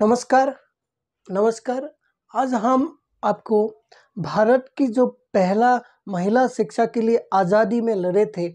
नमस्कार नमस्कार आज हम आपको भारत की जो पहला महिला शिक्षा के लिए आज़ादी में लड़े थे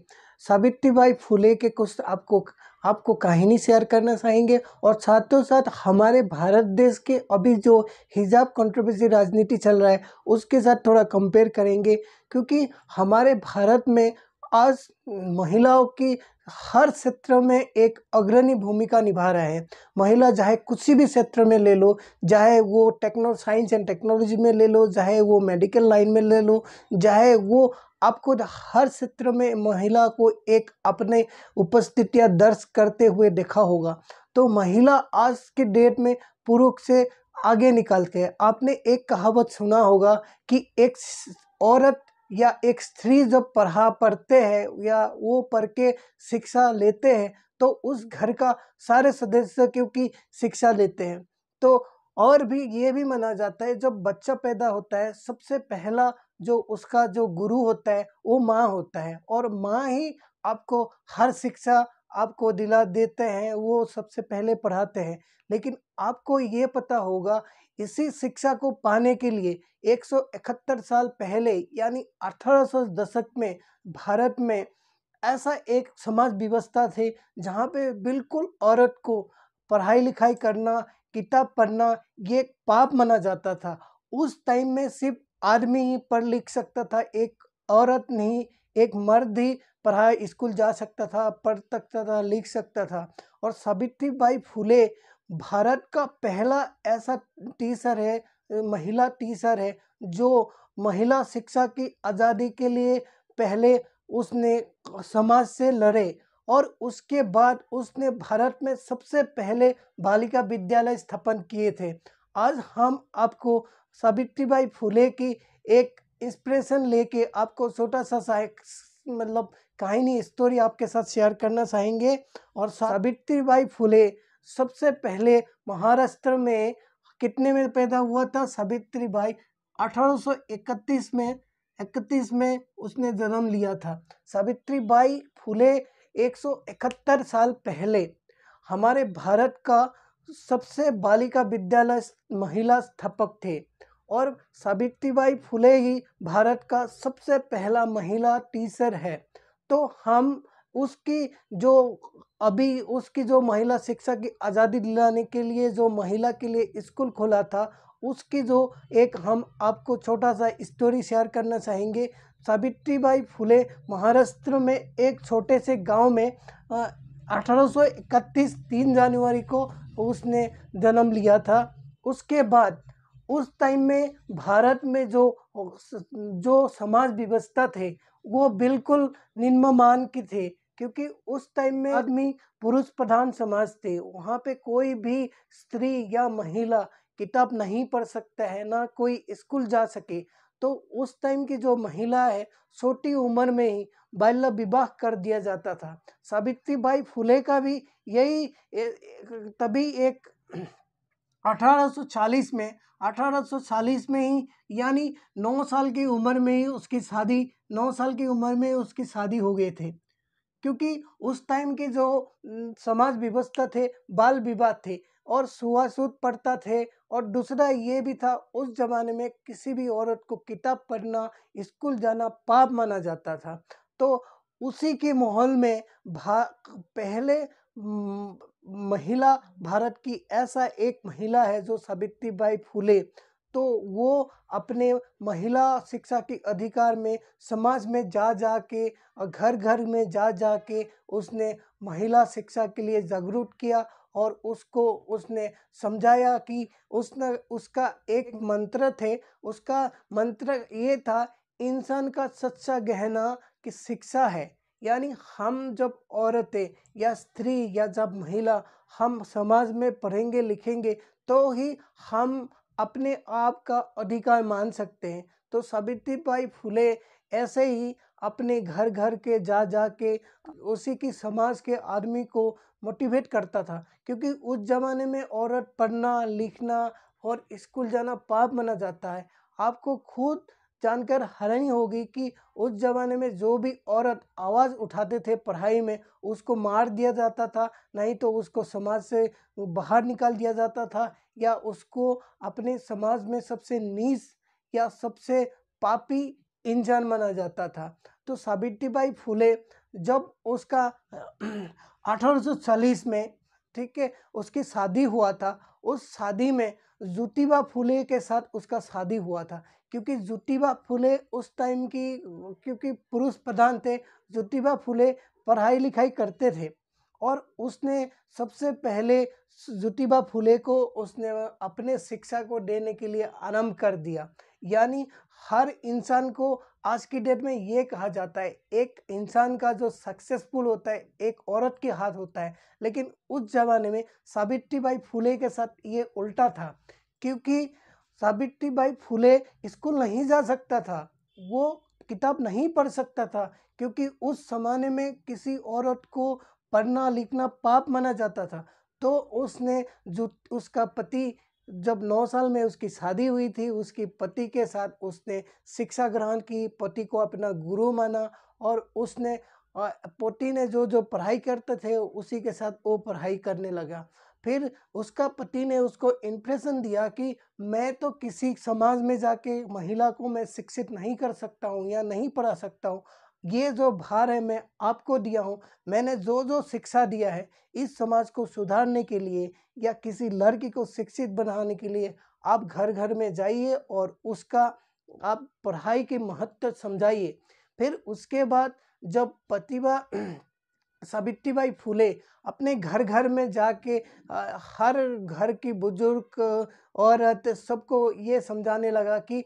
सावित्री बाई फुले के कुछ आपको आपको कहानी शेयर करना चाहेंगे और साथों साथ हमारे भारत देश के अभी जो हिजाब कंट्रोवर्सी राजनीति चल रहा है उसके साथ थोड़ा कंपेयर करेंगे क्योंकि हमारे भारत में आज महिलाओं की हर क्षेत्र में एक अग्रणी भूमिका निभा रहे है महिला चाहे कुछ भी क्षेत्र में ले लो चाहे वो टेक्नो साइंस एंड टेक्नोलॉजी में ले लो चाहे वो मेडिकल लाइन में ले लो चाहे वो आपको हर क्षेत्र में महिला को एक अपने उपस्थितियाँ दर्ज करते हुए देखा होगा तो महिला आज के डेट में पुरुष से आगे निकालते हैं आपने एक कहावत सुना होगा कि एक औरत या एक स्त्री जब पढ़ा पढ़ते हैं या वो पढ़ के शिक्षा लेते हैं तो उस घर का सारे सदस्य क्योंकि शिक्षा लेते हैं तो और भी ये भी माना जाता है जब बच्चा पैदा होता है सबसे पहला जो उसका जो गुरु होता है वो माँ होता है और माँ ही आपको हर शिक्षा आपको दिला देते हैं वो सबसे पहले पढ़ाते हैं लेकिन आपको ये पता होगा इसी शिक्षा को पाने के लिए 171 साल पहले यानी सौ दशक में भारत में ऐसा एक समाज व्यवस्था थी जहाँ पे बिल्कुल औरत को पढ़ाई लिखाई करना किताब पढ़ना ये एक पाप माना जाता था उस टाइम में सिर्फ आदमी ही पढ़ लिख सकता था एक औरत नहीं एक मर्द ही पढ़ा स्कूल जा सकता था पढ़ सकता था लिख सकता था और सावित्री बाई फूले भारत का पहला ऐसा टीचर है महिला टीचर है जो महिला शिक्षा की आज़ादी के लिए पहले उसने समाज से लड़े और उसके बाद उसने भारत में सबसे पहले बालिका विद्यालय स्थापन किए थे आज हम आपको सावित्रीबाई फुले की एक इंस्पिरेशन लेके आपको छोटा सा मतलब कहानी स्टोरी आपके साथ शेयर करना चाहेंगे और सावित्रीबाई फुले सबसे पहले महाराष्ट्र में कितने में पैदा हुआ था सावित्री बाई 1831 में इकतीस में उसने जन्म लिया था सावित्री बाई फूले एक साल पहले हमारे भारत का सबसे बालिका विद्यालय महिला स्थापक थे और सावित्रीबाई फुले ही भारत का सबसे पहला महिला टीचर है तो हम उसकी जो अभी उसकी जो महिला शिक्षा की आज़ादी दिलाने के लिए जो महिला के लिए स्कूल खोला था उसकी जो एक हम आपको छोटा सा स्टोरी शेयर करना चाहेंगे सावित्री बाई फुले महाराष्ट्र में एक छोटे से गांव में अठारह सौ इकतीस तीन जनवरी को उसने जन्म लिया था उसके बाद उस टाइम में भारत में जो जो समाज व्यवस्था थे वो बिल्कुल निम्नमान की थे क्योंकि उस टाइम में आदमी पुरुष प्रधान समाज थे वहाँ पे कोई भी स्त्री या महिला किताब नहीं पढ़ सकता है ना कोई स्कूल जा सके तो उस टाइम की जो महिला है छोटी उम्र में ही बाल्य विवाह कर दिया जाता था सावित्री बाई फुले का भी यही तभी एक 1840 में 1840 में ही यानी 9 साल की उम्र में ही उसकी शादी 9 साल की उम्र में उसकी शादी हो गए थे क्योंकि उस टाइम के जो समाज व्यवस्था थे बाल विवाह थे और सुहासूत पढ़ता थे और दूसरा ये भी था उस ज़माने में किसी भी औरत को किताब पढ़ना स्कूल जाना पाप माना जाता था तो उसी के माहौल में भा पहले महिला भारत की ऐसा एक महिला है जो सावित्री बाई फूले तो वो अपने महिला शिक्षा के अधिकार में समाज में जा जा के घर घर में जा जा के उसने महिला शिक्षा के लिए जागरूक किया और उसको उसने समझाया कि उसने उसका एक मंत्र थे उसका मंत्र ये था इंसान का सच्चा गहना कि शिक्षा है यानी हम जब औरतें या स्त्री या जब महिला हम समाज में पढ़ेंगे लिखेंगे तो ही हम अपने आप का अधिकार मान सकते हैं तो सावित्री बाई फुले ऐसे ही अपने घर घर के जा जा के उसी की समाज के आदमी को मोटिवेट करता था क्योंकि उस ज़माने में औरत पढ़ना लिखना और स्कूल जाना पाप माना जाता है आपको खुद जानकर हैरानी होगी कि उस ज़माने में जो भी औरत आवाज़ उठाते थे पढ़ाई में उसको मार दिया जाता था नहीं तो उसको समाज से बाहर निकाल दिया जाता था या उसको अपने समाज में सबसे नीच या सबसे पापी इंसान माना जाता था तो सावित्रीबाई फूले जब उसका अठारह में ठीक है उसकी शादी हुआ था उस शादी में ज्योतिबा फूले के साथ उसका शादी हुआ था क्योंकि जुतिबा फुले उस टाइम की क्योंकि पुरुष प्रधान थे जुतिबा फुले पढ़ाई लिखाई करते थे और उसने सबसे पहले जुतिबा फुले को उसने अपने शिक्षा को देने के लिए आरंभ कर दिया यानी हर इंसान को आज की डेट में ये कहा जाता है एक इंसान का जो सक्सेसफुल होता है एक औरत के हाथ होता है लेकिन उस जमाने में सावित्री बाई फुले के साथ ये उल्टा था क्योंकि सावित्री बाई फुले स्कूल नहीं जा सकता था वो किताब नहीं पढ़ सकता था क्योंकि उस ज़माने में किसी औरत को पढ़ना लिखना पाप माना जाता था तो उसने जो उसका पति जब नौ साल में उसकी शादी हुई थी उसकी पति के साथ उसने शिक्षा ग्रहण की पति को अपना गुरु माना और उसने पति ने जो जो पढ़ाई करते थे उसी के साथ वो पढ़ाई करने लगा फिर उसका पति ने उसको इम्प्रेशन दिया कि मैं तो किसी समाज में जाके महिला को मैं शिक्षित नहीं कर सकता हूँ या नहीं पढ़ा सकता हूँ ये जो भार है मैं आपको दिया हूँ मैंने जो जो शिक्षा दिया है इस समाज को सुधारने के लिए या किसी लड़की को शिक्षित बनाने के लिए आप घर घर में जाइए और उसका आप पढ़ाई के महत्व समझाइए फिर उसके बाद जब प्रतिभा सावित्री बाई फूले अपने घर घर में जाके हर घर की बुजुर्ग औरत सबको ये समझाने लगा कि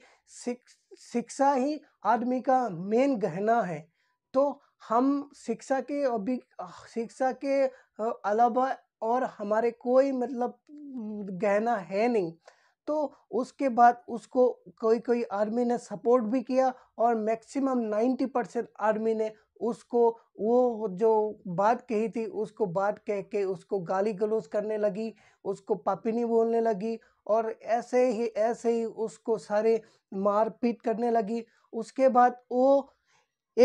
शिक्षा ही आदमी का मेन गहना है तो हम शिक्षा के अभी शिक्षा के अलावा और हमारे कोई मतलब गहना है नहीं तो उसके बाद उसको कोई कोई आर्मी ने सपोर्ट भी किया और मैक्सिमम 90 परसेंट आर्मी ने उसको वो जो बात कही थी उसको बात कह के उसको गाली गलोज करने लगी उसको पापिनी बोलने लगी और ऐसे ही ऐसे ही उसको सारे मार पीट करने लगी उसके बाद वो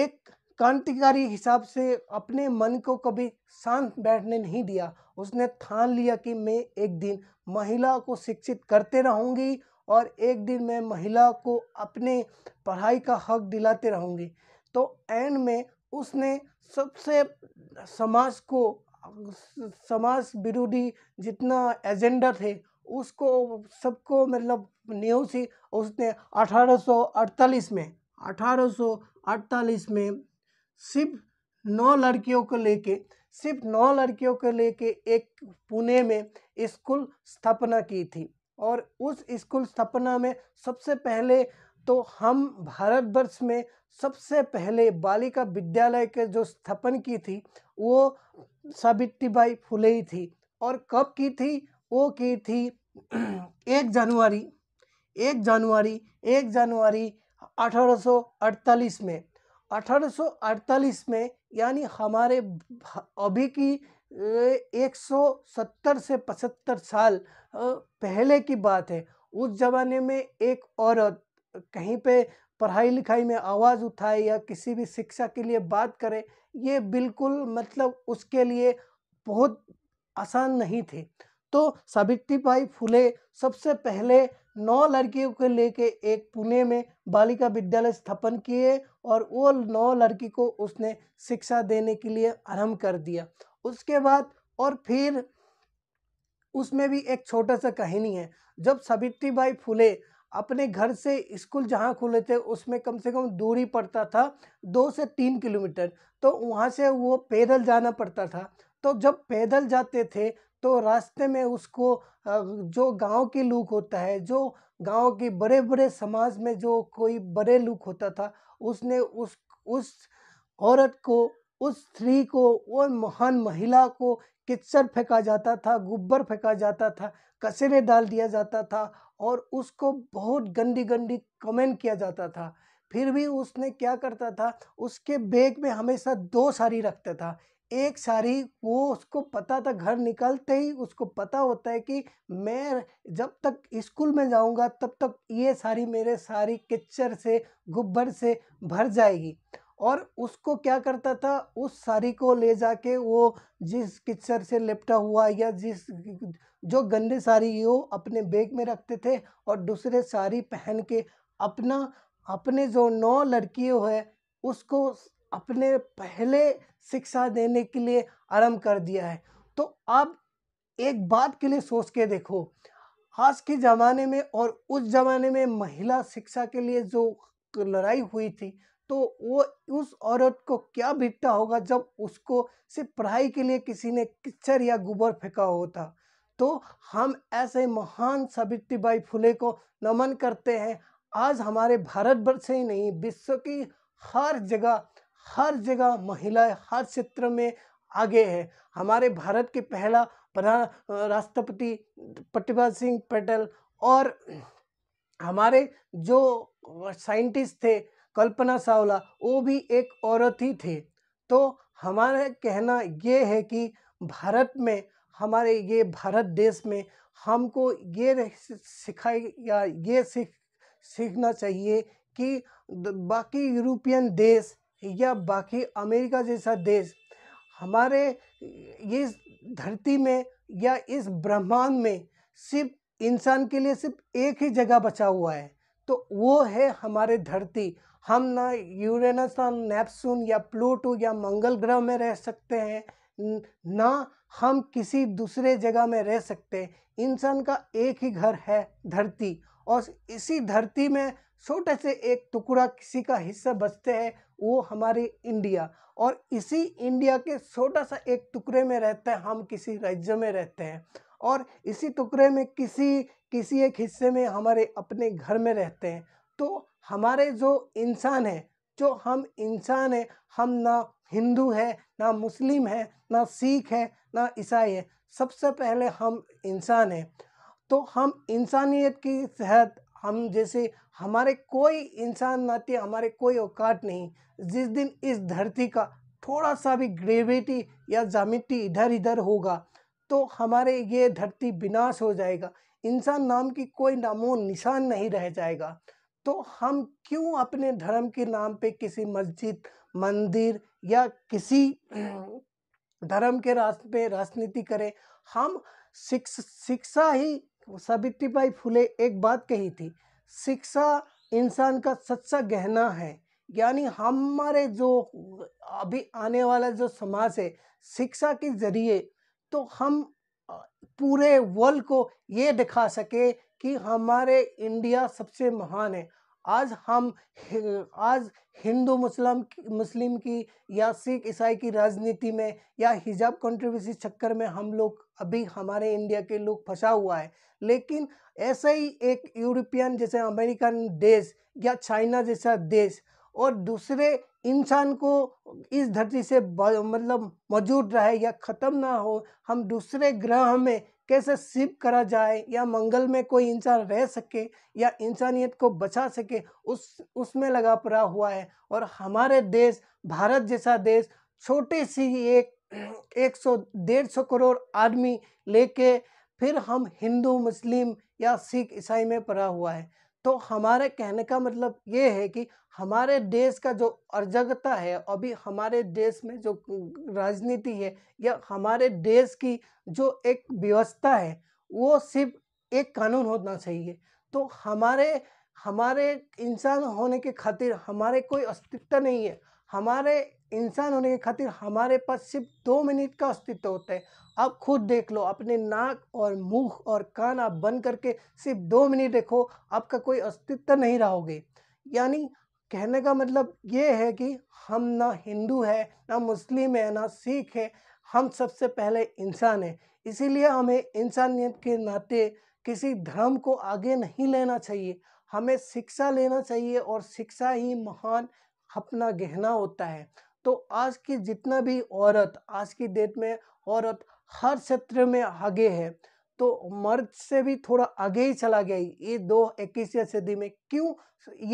एक क्रांतिकारी हिसाब से अपने मन को कभी शांत बैठने नहीं दिया उसने ठान लिया कि मैं एक दिन महिला को शिक्षित करते रहूँगी और एक दिन मैं महिला को अपने पढ़ाई का हक दिलाते रहूँगी तो एंड में उसने सबसे समाज को समाज विरोधी जितना एजेंडा थे उसको सबको मतलब न्यूज ही उसने 1848 में 1848 में सिर्फ नौ लड़कियों को लेके सिर्फ नौ लड़कियों को लेके एक पुणे में स्कूल स्थापना की थी और उस स्कूल स्थापना में सबसे पहले तो हम भारतवर्ष में सबसे पहले बालिका विद्यालय के जो स्थापन की थी वो सावित्री बाई फुले ही थी और कब की थी वो की थी एक जनवरी एक जनवरी एक जनवरी अड़तालीस में 1848 में यानी हमारे अभी की 170 से 75 साल पहले की बात है उस ज़माने में एक औरत कहीं पे पढ़ाई लिखाई में आवाज़ उठाए या किसी भी शिक्षा के लिए बात करे ये बिल्कुल मतलब उसके लिए बहुत आसान नहीं थे तो सावित्रीबाई फुले सबसे पहले नौ लड़कियों को लेके एक पुणे में बालिका विद्यालय स्थापन किए और वो नौ लड़की को उसने शिक्षा देने के लिए आरम्भ कर दिया उसके बाद और फिर उसमें भी एक छोटा सा कहानी है जब सावित्रीबाई फुले अपने घर से स्कूल जहाँ खुले थे उसमें कम से कम दूरी पड़ता था दो से तीन किलोमीटर तो वहाँ से वो पैदल जाना पड़ता था तो जब पैदल जाते थे तो रास्ते में उसको जो गांव के लोग होता है जो गांव के बड़े बड़े समाज में जो कोई बड़े लोग होता था उसने उस उस औरत को उस स्त्री को और महान महिला को किच्चर फेंका जाता था गुब्बर फेंका जाता था कचरे डाल दिया जाता था और उसको बहुत गंदी गंदी कमेंट किया जाता था फिर भी उसने क्या करता था उसके बैग में हमेशा दो साड़ी रखता था एक सारी वो उसको पता था घर निकलते ही उसको पता होता है कि मैं जब तक स्कूल में जाऊंगा तब तक ये सारी मेरे सारी किच्चर से गुब्बर से भर जाएगी और उसको क्या करता था उस साड़ी को ले जाके वो जिस किचर से लिपटा हुआ या जिस जो गंदे साड़ी हो अपने बैग में रखते थे और दूसरे साड़ी पहन के अपना अपने जो नौ लड़कियों है उसको अपने पहले शिक्षा देने के लिए आरंभ कर दिया है तो आप एक बात के लिए सोच के देखो आज के ज़माने में और उस ज़माने में महिला शिक्षा के लिए जो लड़ाई हुई थी तो वो उस औरत को क्या बिकता होगा जब उसको सिर्फ पढ़ाई के लिए किसी ने किच्चर या गोबर फेंका होता तो हम ऐसे महान सावित्री बाई फुले को नमन करते हैं आज हमारे भारतवर्ष ही नहीं विश्व की हर जगह हर जगह महिलाएं हर क्षेत्र में आगे है हमारे भारत के पहला प्रधान राष्ट्रपति प्रतिभा सिंह पटेल और हमारे जो साइंटिस्ट थे कल्पना सावला वो भी एक औरत ही थे तो हमारा कहना ये है कि भारत में हमारे ये भारत देश में हमको ये सिखाई या ये सीख सीखना चाहिए कि बाकी यूरोपियन देश या बाकी अमेरिका जैसा देश हमारे इस धरती में या इस ब्रह्मांड में सिर्फ इंसान के लिए सिर्फ एक ही जगह बचा हुआ है तो वो है हमारे धरती हम ना यूरेनस ना नेपसून या प्लूटो या मंगल ग्रह में रह सकते हैं ना हम किसी दूसरे जगह में रह सकते हैं इंसान का एक ही घर है धरती और इसी धरती में छोटे से एक टुकड़ा किसी का हिस्सा बचते हैं वो हमारी इंडिया और इसी इंडिया के छोटा सा एक टुकड़े में रहते हैं हम किसी राज्य में रहते हैं और इसी टुकड़े में किसी किसी एक हिस्से में हमारे अपने घर में रहते हैं तो हमारे जो इंसान हैं जो हम इंसान हैं हम ना हिंदू है ना मुस्लिम है ना सिख है ना ईसाई है सबसे पहले हम इंसान हैं तो हम इंसानियत की सेहत हम जैसे हमारे कोई इंसान नाते हमारे कोई औकात नहीं जिस दिन इस धरती का थोड़ा सा भी ग्रेविटी या जामिटी इधर इधर होगा तो हमारे ये धरती विनाश हो जाएगा इंसान नाम की कोई नामो निशान नहीं रह जाएगा तो हम क्यों अपने धर्म के नाम पे किसी मस्जिद मंदिर या किसी धर्म के रास्ते पे राजनीति करें हम शिक्षा ही सावित्री बाई फुले एक बात कही थी शिक्षा इंसान का सच्चा गहना है यानी हमारे जो अभी आने वाला जो समाज है शिक्षा के जरिए तो हम पूरे वर्ल्ड को ये दिखा सके कि हमारे इंडिया सबसे महान है आज हम आज हिंदू मुस्लिम मुस्लिम की या सिख ईसाई की राजनीति में या हिजाब कंट्रोवर्सी चक्कर में हम लोग अभी हमारे इंडिया के लोग फंसा हुआ है लेकिन ऐसा ही एक यूरोपियन जैसे अमेरिकन देश या चाइना जैसा देश और दूसरे इंसान को इस धरती से मतलब मौजूद रहे या ख़त्म ना हो हम दूसरे ग्रह में कैसे शिप करा जाए या मंगल में कोई इंसान रह सके या इंसानियत को बचा सके उस उसमें लगा पड़ा हुआ है और हमारे देश भारत जैसा देश छोटे सी एक एक सौ डेढ़ सौ करोड़ आदमी लेके फिर हम हिंदू मुस्लिम या सिख ईसाई में पड़ा हुआ है तो हमारे कहने का मतलब ये है कि हमारे देश का जो अराजकता है अभी हमारे देश में जो राजनीति है या हमारे देश की जो एक व्यवस्था है वो सिर्फ एक कानून होना चाहिए तो हमारे हमारे इंसान होने के खातिर हमारे कोई अस्तित्व नहीं है हमारे इंसान होने की खातिर हमारे पास सिर्फ दो मिनट का अस्तित्व होता है आप खुद देख लो अपने नाक और मुंह और कान आप बंद करके सिर्फ दो मिनट देखो आपका कोई अस्तित्व नहीं रहोगे यानी कहने का मतलब ये है कि हम ना हिंदू है ना मुस्लिम है ना सिख है हम सबसे पहले इंसान है इसीलिए हमें इंसानियत के नाते किसी धर्म को आगे नहीं लेना चाहिए हमें शिक्षा लेना चाहिए और शिक्षा ही महान अपना गहना होता है तो आज की जितना भी औरत आज की डेट में औरत हर क्षेत्र में आगे है तो मर्द से भी थोड़ा आगे ही चला गया ये दो इक्कीसवीं सदी में क्यों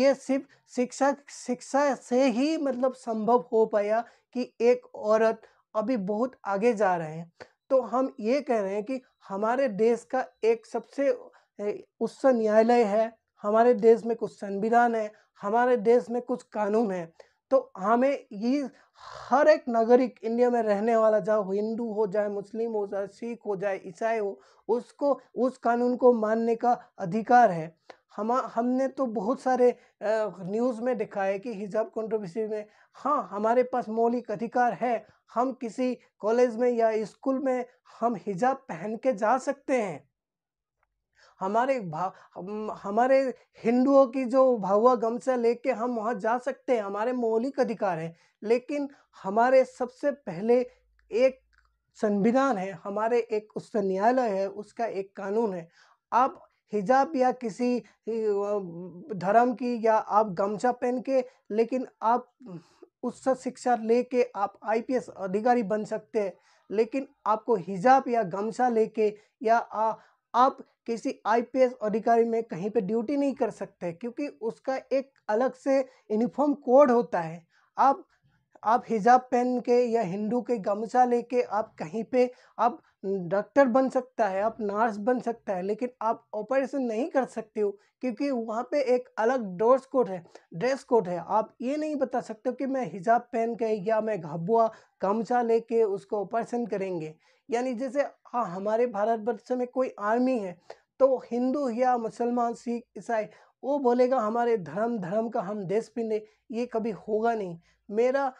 ये सिर्फ शिक्षा शिक्षा से ही मतलब संभव हो पाया कि एक औरत अभी बहुत आगे जा रहे हैं तो हम ये कह रहे हैं कि हमारे देश का एक सबसे उच्च न्यायालय है हमारे देश में कुछ संविधान है हमारे देश में कुछ कानून है तो हमें ये हर एक नागरिक इंडिया में रहने वाला चाहे हिंदू हो जाए मुस्लिम हो जाए सिख हो जाए ईसाई हो उसको उस कानून को मानने का अधिकार है हम हमने तो बहुत सारे न्यूज़ में देखा है कि हिजाब कंट्रोवर्सी में हाँ हमारे पास मौलिक अधिकार है हम किसी कॉलेज में या स्कूल में हम हिजाब पहन के जा सकते हैं हमारे हमारे हिंदुओं की जो गम गमछा लेके हम वहाँ जा सकते हैं हमारे मौलिक अधिकार हैं लेकिन हमारे सबसे पहले एक संविधान है हमारे एक उच्च न्यायालय है उसका एक कानून है आप हिजाब या किसी धर्म की या आप गमछा पहन के लेकिन आप उच्च शिक्षा लेके आप आईपीएस अधिकारी बन सकते हैं लेकिन आपको हिजाब या गमछा लेके या आ, आप किसी आईपीएस अधिकारी में कहीं पे ड्यूटी नहीं कर सकते क्योंकि उसका एक अलग से यूनिफॉर्म कोड होता है आप आप हिजाब पहन के या हिंदू के गमछा लेके आप कहीं पे आप डॉक्टर बन सकता है आप नर्स बन सकता है लेकिन आप ऑपरेशन नहीं कर सकते हो क्योंकि वहाँ पे एक अलग ड्रेस कोड है ड्रेस कोड है आप ये नहीं बता सकते कि मैं हिजाब पहन के या मैं घबुआ गमछा लेके उसको ऑपरेशन करेंगे यानी जैसे हाँ हमारे भारतवर्ष में कोई आर्मी है तो हिंदू या मुसलमान सिख ईसाई वो बोलेगा हमारे धर्म धर्म का हम देश पिंडे ये कभी होगा नहीं मेरा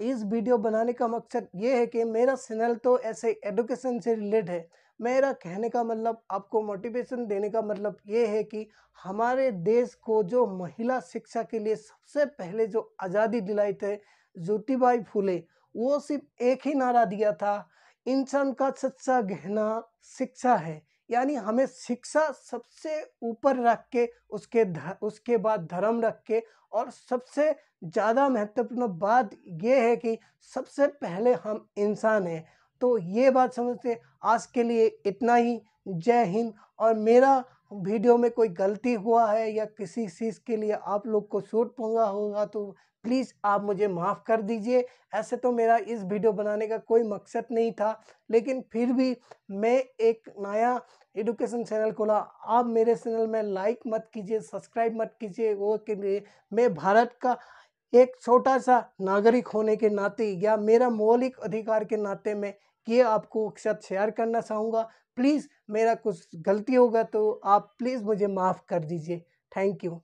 इस वीडियो बनाने का मकसद ये है कि मेरा चैनल तो ऐसे एडुकेशन से रिलेटेड है मेरा कहने का मतलब आपको मोटिवेशन देने का मतलब ये है कि हमारे देश को जो महिला शिक्षा के लिए सबसे पहले जो आज़ादी दिलाई थे ज्योतिबाई फूले वो सिर्फ एक ही नारा दिया था इंसान का सच्चा गहना शिक्षा है यानी हमें शिक्षा सबसे ऊपर रख के उसके उसके बाद धर्म रख के और सबसे ज़्यादा महत्वपूर्ण बात यह है कि सबसे पहले हम इंसान हैं तो ये बात समझते आज के लिए इतना ही जय हिंद और मेरा वीडियो में कोई गलती हुआ है या किसी चीज़ के लिए आप लोग को शोट पहुँगा होगा तो प्लीज़ आप मुझे माफ़ कर दीजिए ऐसे तो मेरा इस वीडियो बनाने का कोई मकसद नहीं था लेकिन फिर भी मैं एक नया एडुकेशन चैनल खोला आप मेरे चैनल में लाइक मत कीजिए सब्सक्राइब मत कीजिए वो के लिए मैं भारत का एक छोटा सा नागरिक होने के नाते या मेरा मौलिक अधिकार के नाते मैं ये आपको अक्सर साथ शेयर करना चाहूँगा प्लीज़ मेरा कुछ गलती होगा तो आप प्लीज़ मुझे माफ़ कर दीजिए थैंक यू